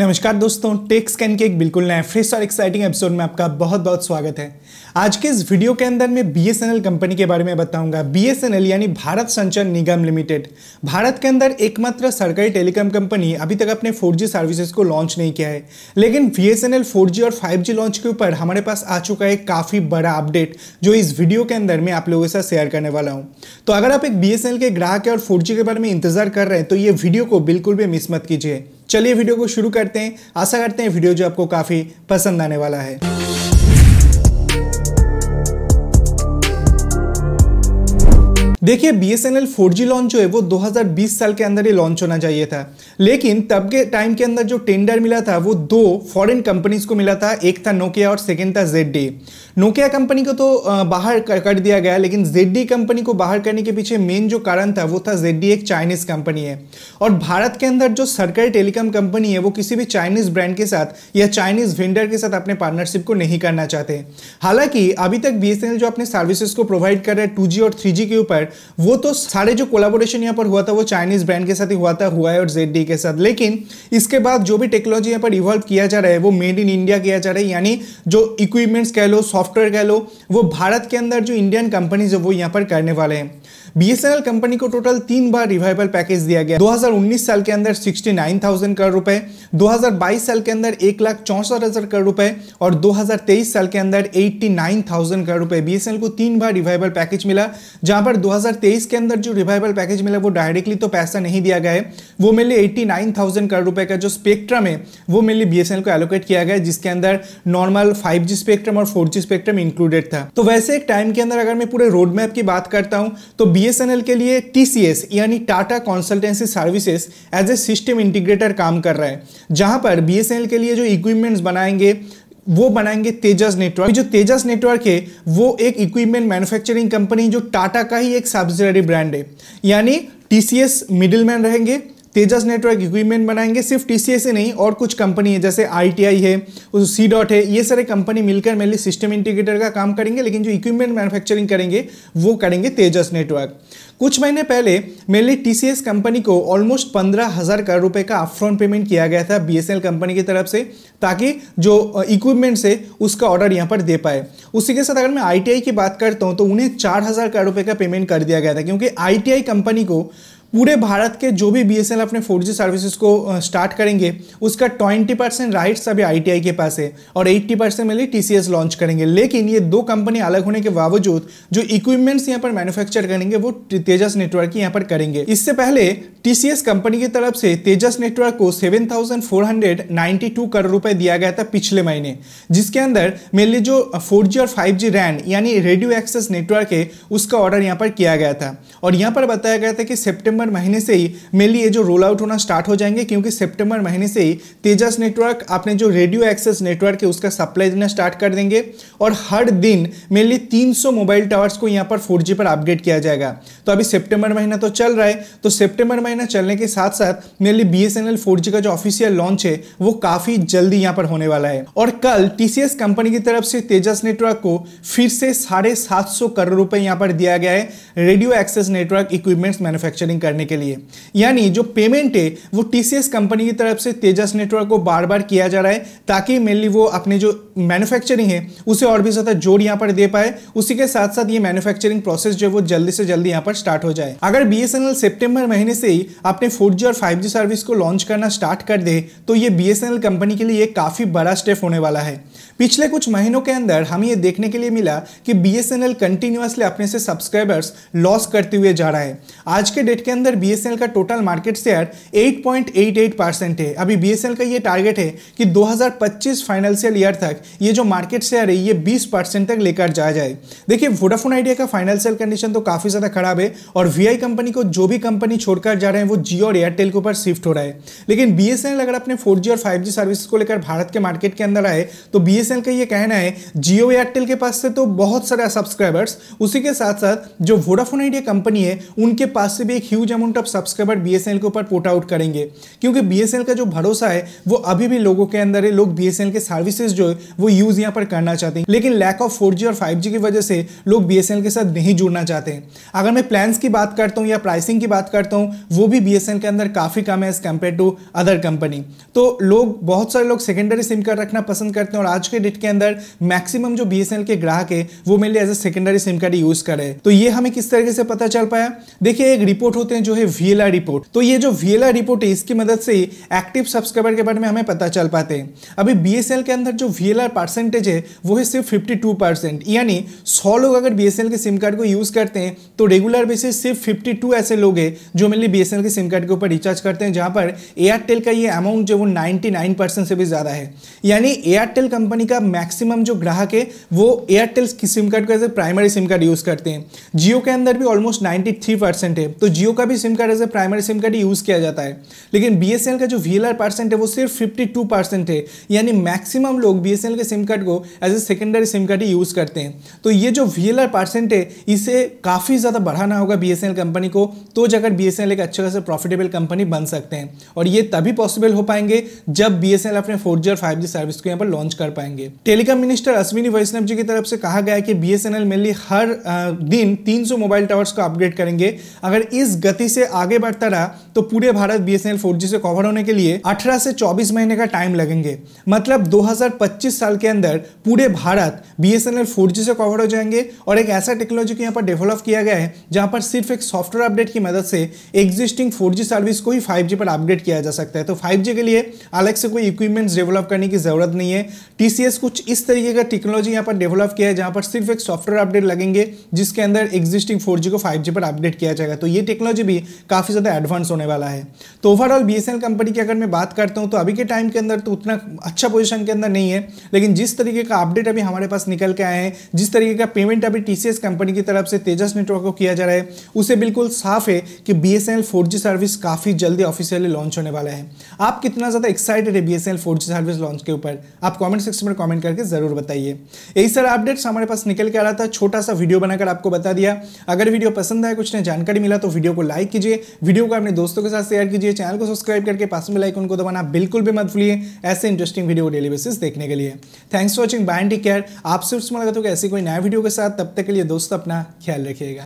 नमस्कार दोस्तों take scan के एक बिल्कुल नए फ्रेश और एक्साइटिंग एपिसोड में आपका बहुत बहुत स्वागत है आज के इस वीडियो के अंदर मैं एल कंपनी के बारे में बताऊंगा एल यानी भारत संचार निगम लिमिटेड भारत के अंदर एकमात्र सरकारी टेलीकॉम कंपनी अभी तक अपने 4G सर्विसेज को लॉन्च नहीं किया है लेकिन बी एस और फाइव लॉन्च के ऊपर हमारे पास आ चुका है काफ़ी बड़ा अपडेट जो इस वीडियो के अंदर मैं आप लोगों के साथ शेयर करने वाला हूँ तो अगर आप एक बी के ग्राहक है और फोर के बारे में इंतजार कर रहे हैं तो ये वीडियो को बिल्कुल भी मिस मत कीजिए चलिए वीडियो को शुरू करते हैं आशा करते हैं वीडियो जो आपको काफ़ी पसंद आने वाला है देखिए B S N L four G launch जो है वो 2020 साल के अंदर ही लॉन्च होना चाहिए था लेकिन तब के टाइम के अंदर जो टेंडर मिला था वो दो फॉरेन कंपनीज को मिला था एक था नोकिया और सेकेंड था जेड नोकिया कंपनी को तो बाहर कर दिया गया लेकिन जेड कंपनी को बाहर करने के पीछे मेन जो कारण था वो था जेड एक चाइनीज़ कंपनी है और भारत के अंदर जो सरकारी टेलीकॉम कंपनी है वो किसी भी चाइनीज़ ब्रांड के साथ या चाइनीज़ वेंडर के साथ अपने पार्टनरशिप को नहीं करना चाहते हालांकि अभी तक बी जो अपने सर्विसेज को प्रोवाइड कर रहे हैं टू और थ्री के ऊपर वो तो सारे जो कोलाबोरेशन यहाँ पर हुआ था वो चाइनीज ब्रांड के साथ ही हुआ था हुआ और जेड के साथ लेकिन इसके बाद जो भी टेक्नोलॉजी यहाँ पर इवॉल्व किया जा रहा है वो मेड इन इंडिया किया जा रहा है यानी जो इक्विपमेंट्स कह लो सॉफ्टवेयर कह लो वो भारत के अंदर जो इंडियन कंपनीज है वो यहाँ पर करने वाले हैं बीएसएनएल कंपनी को टोटल तीन बार रिवाइवल पैकेज दिया गया 2019 साल के अंदर 69,000 करोड़ रुपए 2022 साल के अंदर एक लाख चौंसठ हजार करोड़ रुपए और 2023 साल के अंदर 89,000 करोड़ रुपए बीएसएनएल को तीन बार रिवाइवल पैकेज मिला जहां पर 2023 के अंदर जो रिवाइवल पैकेज मिला वो डायरेक्टली तो पैसा नहीं दिया गया है वो मेनली 89,000 करोड़ रुपए का जो स्पेक्ट्रम है वो मेनली बीएसएनएल को एलोकेट किया गया है जिसके अंदर नॉर्मल 5G स्पेक्ट्रम और 4G स्पेक्ट्रम इंक्लूडेड था तो वैसे एक टाइम के अंदर अगर मैं पूरे रोड मैप की बात करता हूँ तो बी के लिए टी यानी Tata consultancy services as a system integrator काम कर रहा है जहाँ पर बी के लिए जो इक्विपमेंट्स बनाएंगे वो बनाएंगे तेजस नेटवर्क जो तेजस नेटवर्क है वो एक इक्विपमेंट मैन्युफैक्चरिंग कंपनी जो टाटा का ही एक सब्सिडरी ब्रांड है यानी टीसीएस मिडिलमैन रहेंगे तेजस नेटवर्क इक्विपमेंट बनाएंगे सिर्फ टी से नहीं और कुछ कंपनी है जैसे आई है उस सी डॉट है ये सारे कंपनी मिलकर मेरे सिस्टम इंटीग्रेटर का काम करेंगे लेकिन जो इक्विपमेंट मैन्युफैक्चरिंग करेंगे वो करेंगे तेजस नेटवर्क कुछ महीने पहले मेरे टी कंपनी को ऑलमोस्ट पंद्रह हज़ार करोड़ रुपए का अपफ्रॉन्ट पेमेंट किया गया था बी कंपनी की तरफ से ताकि जो इक्विपमेंट से उसका ऑर्डर यहाँ पर दे पाए उसी के साथ अगर मैं आई की बात करता हूँ तो उन्हें चार हज़ार करोड़ रुपये का पेमेंट कर दिया गया था क्योंकि आई कंपनी को पूरे भारत के जो भी बी एस एन अपने फोर जी सर्विसेज को स्टार्ट करेंगे उसका ट्वेंटी परसेंट राइट्स अभी आई टी आई के पास है और एट्टी परसेंट मिली टी सी एस लॉन्च करेंगे लेकिन ये दो कंपनी अलग होने के बावजूद जो इक्विपमेंट्स यहाँ पर मैन्युफैक्चर करेंगे वो तेजस नेटवर्क यहाँ पर करेंगे इससे पहले टी सी एस कंपनी की तरफ से तेजस नेटवर्क को seven thousand four hundred ninety two crore रुपए दिया गया था पिछले महीने जिसके अंदर मेनली जो फोर जी और फाइव जी रैन यानी रेडियो एक्सेस नेटवर्क है उसका ऑर्डर यहाँ पर किया गया था और यहाँ पर बताया गया था कि सेप्टेम्बर सितंबर महीने से ही मेनली ये जो रोल आउट होना स्टार्ट हो जाएंगे क्योंकि सितंबर महीने से ही तेजस नेटवर्क अपने जो रेडियो एक्सेस नेटवर्क है उसका सप्लाई देना स्टार्ट कर देंगे और हर दिन मेनली 300 मोबाइल टावर्स को यहाँ पर फोर पर अपग्रेड किया जाएगा तो अभी सेप्टेम्बर महीना तो चल रहा है तो सेप्टेम्बर महीना चलने के साथ साथ मेनली बी एस का जो ऑफिशियल लॉन्च है वो काफ़ी जल्दी यहाँ पर होने वाला है और कल टी कंपनी की तरफ से तेजस नेटवर्क को फिर से साढ़े करोड़ रुपये यहाँ पर दिया गया है radio access network equipments manufacturing करने करने के लिए यानी जो पेमेंट है वो टीसीएस कंपनी की तरफ से तेजस नेटवर्क को बार बार किया जा रहा है ताकि मेनली वो अपने जो मैन्युफैक्चरिंग है उसे और भी ज़्यादा जोर यहाँ पर दे पाए उसी के साथ साथ ये मैन्युफैक्चरिंग प्रोसेस जो है वो जल्दी से जल्दी यहाँ पर स्टार्ट हो जाए अगर बी एस महीने से ही अपने फोर और फाइव सर्विस को लॉन्च करना स्टार्ट कर दे तो ये बी कंपनी के लिए ये काफ़ी बड़ा स्टेप होने वाला है पिछले कुछ महीनों के अंदर हमें ये देखने के लिए मिला कि बी कंटिन्यूसली अपने से सब्सक्राइबर्स लॉस करते हुए जा रहा है आज के डेट के अंदर अंदर बी का टोटल मार्केट शेयर 8.88 परसेंट है अभी बी का ये टारगेट है कि 2025 फाइनेंशियल ईयर तक ये जो मार्केट शेयर है ये 20 परसेंट तक लेकर जाया जाए देखिए वोडाफोन आइडिया का फाइनेंशियल कंडीशन तो काफ़ी ज़्यादा खराब है और वी कंपनी को जो भी कंपनी छोड़कर जा रहे हैं वो जियो और एयरटेल के ऊपर शिफ्ट हो रहा है लेकिन बी अगर अपने फोर और फाइव सर्विस को लेकर भारत के मार्केट के अंदर आए तो बी का ये कहना है जियो एयरटेल के पास से तो बहुत सारे सब्सक्राइबर्स उसी के साथ साथ जो वोडाफोन आइडिया कंपनी है उनके पास से भी एक huge huge amount of subscriber B के ऊपर पुट आउट करेंगे क्योंकि बी का जो भरोसा है वो अभी भी लोगों के अंदर है लोग बी के सर्विसेज जो है वो यूज़ यहाँ पर करना चाहते हैं लेकिन लैक ऑफ फोर और फाइव की वजह से लोग बी के साथ नहीं जुड़ना चाहते हैं अगर मैं प्लान की बात करता हूँ या प्राइसिंग की बात करता हूँ वो भी बी के अंदर काफ़ी कम है as compare to other company तो लोग बहुत सारे लोग सेकेंडरी सिम कार्ड रखना पसंद करते हैं और आज के डेट के अंदर मैक्सिमम जो बी के ग्राहक है वो मेरे लिए as a secondary SIM card use करे तो ये हमें किस तरीके से पता चल पाया देखिए एक रिपोर्ट होती होते हैं जो है वी रिपोर्ट तो ये जो वी रिपोर्ट है इसकी मदद से एक्टिव सब्सक्राइबर के बारे में हमें पता चल पाते हैं अभी बी के अंदर जो वी परसेंटेज है वो है सिर्फ फिफ्टी यानी सौ लोग अगर बी के सिम कार्ड को यूज़ करते हैं तो रेगुलर बेसिस सिर्फ फिफ्टी ऐसे लोग हैं जो मेनली बी के सिम कार्ड के ऊपर रिचार्ज करते हैं जहाँ पर एयरटेल का ये अमाउंट जो वो 99 परसेंट से भी ज़्यादा है यानी एयरटेल कंपनी का मैक्सिमम जो ग्राहक है वो एयरटेल की सिम कार्ड को as a primary SIM card use करते हैं जियो के अंदर भी ऑलमोस्ट 93 परसेंट है तो जियो का का भी SIM card as a primary SIM card use किया जाता है लेकिन बी का जो वी परसेंट है वो सिर्फ फिफ्टी है यानी मैक्सिमम लोग बी के सिम कार्ड को as a secondary SIM card use करते हैं तो ये जो वी परसेंट है इसे काफ़ी ज़्यादा बढ़ाना होगा बी कंपनी को तो जाकर बी एक अच्छे खासा प्रॉफिटेबल कंपनी बन सकते हैं और ये तभी पॉसिबल हो पाएंगे जब बी अपने फोर और फाइव सर्विस को यहाँ पर लॉन्च कर पाएंगे टेलीकॉम मिनिस्टर अश्विनी वैष्णव जी की तरफ से कहा गया है कि बी मेनली हर दिन 300 मोबाइल टावर्स को अपग्रेड करेंगे अगर इस गति गति से आगे बढ़ता रहा तो पूरे भारत बी एस से कवर होने के लिए 18 से 24 महीने का टाइम लगेंगे मतलब 2025 साल के अंदर पूरे भारत बी एस से कवर हो जाएंगे और एक ऐसा टेक्नोलॉजी को यहाँ पर डेवलप किया गया है जहाँ पर सिर्फ एक सॉफ्टवेयर अपडेट की मदद से एग्जिस्टिंग फोर सर्विस को ही फाइव पर अपडेट किया जा सकता है तो फाइव के लिए अलग से कोई इक्विपमेंट्स डेवलप करने की जरूरत नहीं है टीसीएस कुछ इस तरीके का टेक्नोलॉजी यहाँ पर डेवलप किया है जहाँ पर सिर्फ एक सॉफ्टवेयर अपडेट लगेंगे जिसके अंदर एग्जिस्टिंग फोर को फाइव पर अपडेट किया जाएगा तो ये टेक्नोलॉजी भी काफ़ी ज़्यादा एडवांस होने वाला है तो ओवरऑल बी कंपनी की अगर मैं बात करता हूँ तो अभी के टाइम के अंदर तो उतना अच्छा पोजिशन के अंदर नहीं है लेकिन जिस तरीके का अपडेट अभी हमारे पास निकल के आए हैं जिस तरीके का पेमेंट अभी टी कंपनी की तरफ से तेजस नेटवर्क को किया जा रहा है उसे बिल्कुल साफ है कि बी एस सर्विस काफ़ी जल्दी ऑफिशियली लॉन्च होने वाला है आप कितना ज़्यादा एक्साइटेड है बी एस सर्विस लॉन्च के ऊपर आप कॉमेंट सेक्शन में कॉमेंट करके ज़रूर बताइए यही सारा अपडेट्स हमारे पास निकल के आ रहा था छोटा सा वीडियो बनाकर आपको बता दिया अगर वीडियो पसंद आया कुछ ने जानकारी मिला तो वीडियो को लाइक कीजिए वीडियो को अपने दोस्तों के साथ शेयर कीजिए चैनल को सब्सक्राइब करके पास में लाइक उनको दबाना बिल्कुल भी मत भूलिए ऐसे इंटरेस्टिंग वीडियो डेली बेसिस देखने के लिए thanks for watching bye take care आपसे उसमें लगा तो ऐसी कोई नया वीडियो के साथ तब तक के लिए दोस्तों अपना ख्याल रखिएगा